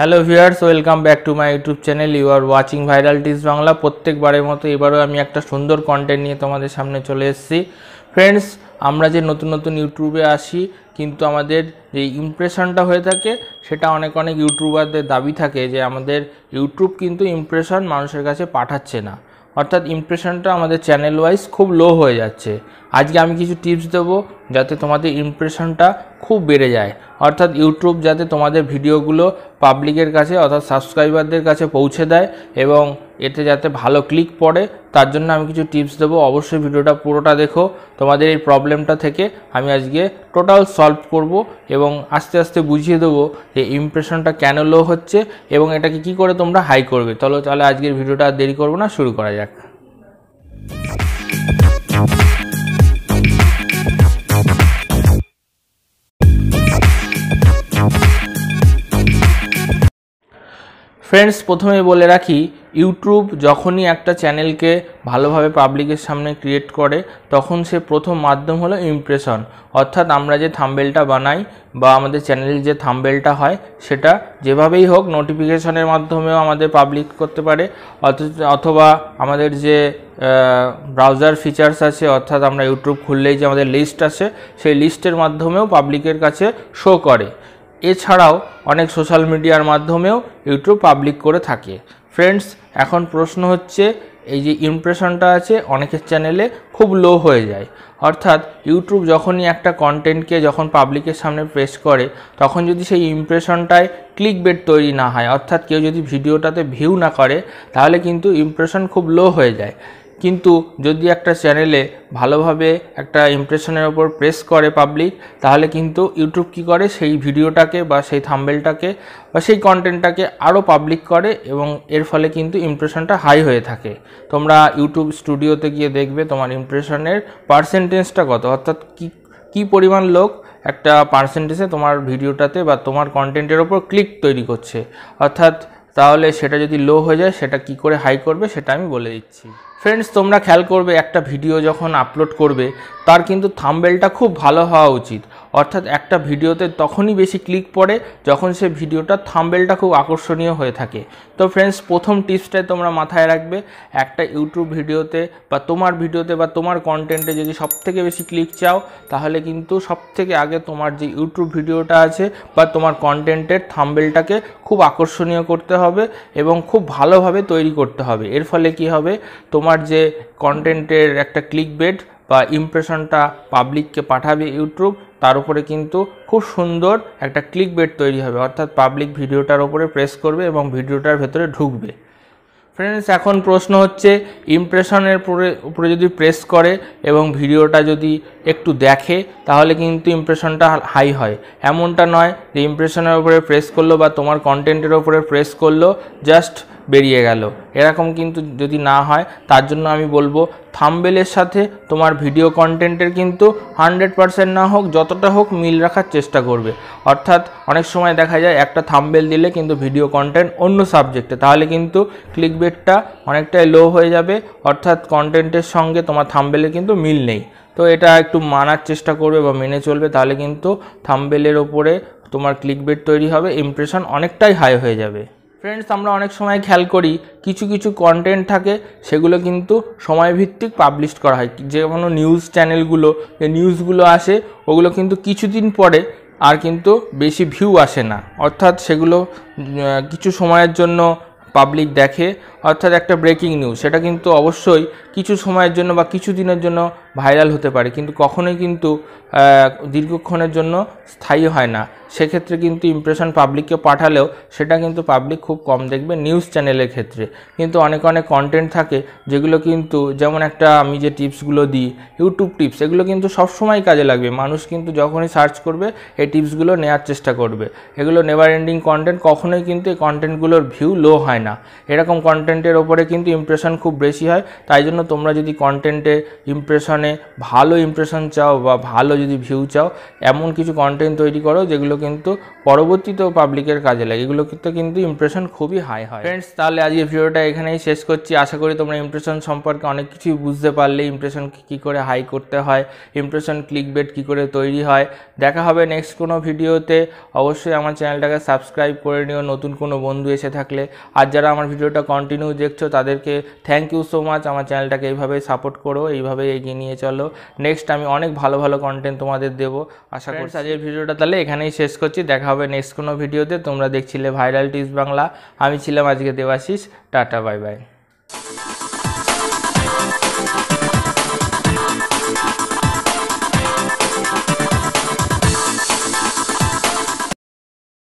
hello viewers welcome back to my YouTube channel you are watching viral Bangla প্রত্যেকবারের মতো এবারও আমি একটা সুন্দর কন্টেন্ট নিয়ে তোমাদের সামনে চলে এসেছি ফ্রেন্ডস আমরা যে নতুন নতুন ইউটিউবে আসি কিন্তু আমাদের যে ইমপ্রেশনটা হয়ে থাকে সেটা অনেক অনেক ইউটিউবারদের দাবি থাকে যে আমাদের ইউটিউব কিন্তু ইমপ্রেশন মানুষের কাছে পাঠাচ্ছে না অর্থাৎ ইমপ্রেশনটা আমাদের চ্যানেল ওয়াইজ খুব লো হয়ে যাচ্ছে আজকে আমি কিছু টিপস দেবো যাতে তোমাদের ইমপ্রেশনটা খুব বেড়ে যায় অর্থাৎ ইউটিউব যাতে তোমাদের ভিডিওগুলো পাবলিকের কাছে অর্থাৎ সাবস্ক্রাইবারদের কাছে পৌঁছে দেয় এবং এতে যাতে ভালো ক্লিক পড়ে তার জন্য আমি কিছু টিপস দেবো অবশ্যই ভিডিওটা পুরোটা দেখো তোমাদের এই প্রবলেমটা থেকে আমি আজকে টোটাল সলভ করব এবং আস্তে আস্তে বুঝিয়ে দেবো যে ইমপ্রেশনটা কেন লো হচ্ছে এবং এটাকে কি করে তোমরা হাই করবে চলো তাহলে আজকের ভিডিওটা দেরি করবো না শুরু করা যাক ফ্রেন্ডস প্রথমে বলে রাখি ইউটিউব যখনই একটা চ্যানেলকে ভালোভাবে পাবলিকের সামনে ক্রিয়েট করে তখন সে প্রথম মাধ্যম হলো ইমপ্রেশন অর্থাৎ আমরা যে থাম্বেলটা বানাই বা আমাদের চ্যানেলের যে থাম্বেলটা হয় সেটা যেভাবেই হোক নোটিফিকেশনের মাধ্যমেও আমাদের পাবলিক করতে পারে অথবা আমাদের যে ব্রাউজার ফিচার্স আছে অর্থাৎ আমরা ইউটিউব খুললেই যে আমাদের লিস্ট আছে সেই লিস্টের মাধ্যমেও পাবলিকের কাছে শো করে এছাড়াও অনেক সোশ্যাল মিডিয়ার মাধ্যমেও ইউটিউব পাবলিক করে থাকে ফ্রেন্ডস এখন প্রশ্ন হচ্ছে এই যে ইমপ্রেশনটা আছে অনেকের চ্যানেলে খুব লো হয়ে যায় অর্থাৎ ইউটিউব যখনই একটা কন্টেন্টকে যখন পাবলিকের সামনে পেশ করে তখন যদি সেই ইমপ্রেশনটায় ক্লিক বেট তৈরি না হয় অর্থাৎ কেউ যদি ভিডিওটাতে ভিউ না করে তাহলে কিন্তু ইমপ্রেশন খুব লো হয়ে যায় কিন্তু যদি একটা চ্যানেলে ভালোভাবে একটা ইমপ্রেশনের ওপর প্রেস করে পাবলিক তাহলে কিন্তু ইউটিউব কি করে সেই ভিডিওটাকে বা সেই থাম্বেলটাকে বা সেই কন্টেন্টটাকে আরও পাবলিক করে এবং এর ফলে কিন্তু ইমপ্রেশনটা হাই হয়ে থাকে তোমরা ইউটিউব স্টুডিওতে গিয়ে দেখবে তোমার ইমপ্রেশনের পার্সেন্টেজটা কত অর্থাৎ কী কী পরিমাণ লোক একটা পার্সেন্টেজে তোমার ভিডিওটাতে বা তোমার কন্টেন্টের ওপর ক্লিক তৈরি করছে অর্থাৎ তাহলে সেটা যদি লো হয়ে যায় সেটা কি করে হাই করবে সেটা আমি বলে দিচ্ছি ফ্রেন্ডস তোমরা খেয়াল করবে একটা ভিডিও যখন আপলোড করবে তার কিন্তু থাম্বেলটা খুব ভালো হওয়া উচিত অর্থাৎ একটা ভিডিওতে তখনই বেশি ক্লিক পড়ে যখন সে ভিডিওটা থাম্বেলটা খুব আকর্ষণীয় হয়ে থাকে তো ফ্রেন্ডস প্রথম টিপসটাই তোমরা মাথায় রাখবে একটা ইউটিউব ভিডিওতে বা তোমার ভিডিওতে বা তোমার কন্টেন্টে যদি সবথেকে বেশি ক্লিক চাও তাহলে কিন্তু সবথেকে আগে তোমার যে ইউটিউব ভিডিওটা আছে বা তোমার কন্টেন্টের থাম্বেলটাকে খুব আকর্ষণীয় করতে হবে এবং খুব ভালোভাবে তৈরি করতে হবে এর ফলে কি হবে তোমার যে কন্টেন্টের একটা ক্লিক বেড বা ইমপ্রেশনটা পাবলিককে পাঠাবে ইউটিউব তার উপরে কিন্তু খুব সুন্দর একটা ক্লিক বেট তৈরি হবে অর্থাৎ পাবলিক ভিডিওটার ওপরে প্রেস করবে এবং ভিডিওটার ভেতরে ঢুকবে ফ্রেন্ডস এখন প্রশ্ন হচ্ছে ইমপ্রেশনের উপরে যদি প্রেস করে এবং ভিডিওটা যদি একটু দেখে তাহলে কিন্তু ইমপ্রেশনটা হাই হয় এমনটা নয় যে ইমপ্রেশনের উপরে প্রেস করলো বা তোমার কন্টেন্টের উপরে প্রেস করলো জাস্ট বেরিয়ে গেল এরকম কিন্তু যদি না হয় তার জন্য আমি বলবো থাম্বেলের সাথে তোমার ভিডিও কন্টেন্টের কিন্তু হান্ড্রেড পারসেন্ট না হোক যতটা হোক মিল রাখার চেষ্টা করবে অর্থাৎ অনেক সময় দেখা যায় একটা থাম্বেল দিলে কিন্তু ভিডিও কন্টেন্ট অন্য সাবজেক্টে তাহলে কিন্তু ক্লিক বেটটা অনেকটাই লো হয়ে যাবে অর্থাৎ কন্টেন্টের সঙ্গে তোমার থাম্বেলে কিন্তু মিল নেই তো এটা একটু মানার চেষ্টা করবে বা মেনে চলবে তাহলে কিন্তু থাম্বেলের ওপরে তোমার ক্লিক বেট তৈরি হবে ইমপ্রেশন অনেকটাই হাই হয়ে যাবে ফ্রেন্ডস আমরা অনেক সময় খেয়াল করি কিছু কিছু কন্টেন্ট থাকে সেগুলো কিন্তু সময়ভিত্তিক পাবলিশ করা হয় যে কোনো নিউজ চ্যানেলগুলো যে নিউজগুলো আসে ওগুলো কিন্তু কিছুদিন পরে আর কিন্তু বেশি ভিউ আসে না অর্থাৎ সেগুলো কিছু সময়ের জন্য পাবলিক দেখে অর্থাৎ একটা ব্রেকিং নিউজ সেটা কিন্তু অবশ্যই কিছু সময়ের জন্য বা কিছু দিনের জন্য ভাইরাল হতে পারে কিন্তু কখনোই কিন্তু দীর্ঘক্ষণের জন্য স্থায়ী হয় না সেক্ষেত্রে কিন্তু ইমপ্রেশন পাবলিককে পাঠালেও সেটা কিন্তু পাবলিক খুব কম দেখবে নিউজ চ্যানেলের ক্ষেত্রে কিন্তু অনেক অনেক কন্টেন্ট থাকে যেগুলো কিন্তু যেমন একটা আমি যে টিপসগুলো দিই ইউটিউব টিপস এগুলো কিন্তু সবসময় কাজে লাগবে মানুষ কিন্তু যখনই সার্চ করবে এই টিপসগুলো নেওয়ার চেষ্টা করবে এগুলো নেভার এন্ডিং কন্টেন্ট কখনোই কিন্তু এই কন্টেন্টগুলোর ভিউ লো হয় না এরকম কন্টেন্টের ওপরে কিন্তু ইমপ্রেশন খুব বেশি হয় তাই জন্য তোমরা যদি কন্টেন্টে ইমপ্রেশনে সেখানে ভালো ইমপ্রেশন চাও বা ভালো যদি ভিউ চাও এমন কিছু কন্টেন্ট তৈরি করো যেগুলো কিন্তু পরবর্তীতেও পাবলিকের কাজে লাগে এগুলো কিন্তু কিন্তু ইমপ্রেশন খুবই হাই হয় ফ্রেন্ডস তাহলে আজকে ভিডিওটা এখানেই শেষ করছি আশা করি তোমরা ইমপ্রেশন সম্পর্কে অনেক কিছুই বুঝতে পারলে ইমপ্রেশন কী করে হাই করতে হয় ইমপ্রেশন ক্লিক বেট কী করে তৈরি হয় দেখা হবে নেক্সট কোনো ভিডিওতে অবশ্যই আমার চ্যানেলটাকে সাবস্ক্রাইব করে নিও নতুন কোনো বন্ধু এসে থাকলে আর যারা আমার ভিডিওটা কন্টিনিউ দেখছো তাদেরকে থ্যাংক ইউ সো মাচ আমার চ্যানেলটাকে এইভাবে সাপোর্ট করো এইভাবে এগিয়ে নিয়ে চলো নেক্সট আমি অনেক ভালো ভালো কন্টেন্ট তোমাদের দেবো আশা করি আজকের ভিডিওটা তাহলে এখানেই শেষ করছি দেখা হবে নেক্সট কোনো ভিডিওতে তোমরা দেখছিলে ভাইরাল টিপস বাংলা আমি ছিলাম আজকে দেবাশিস টাটা বাই বাই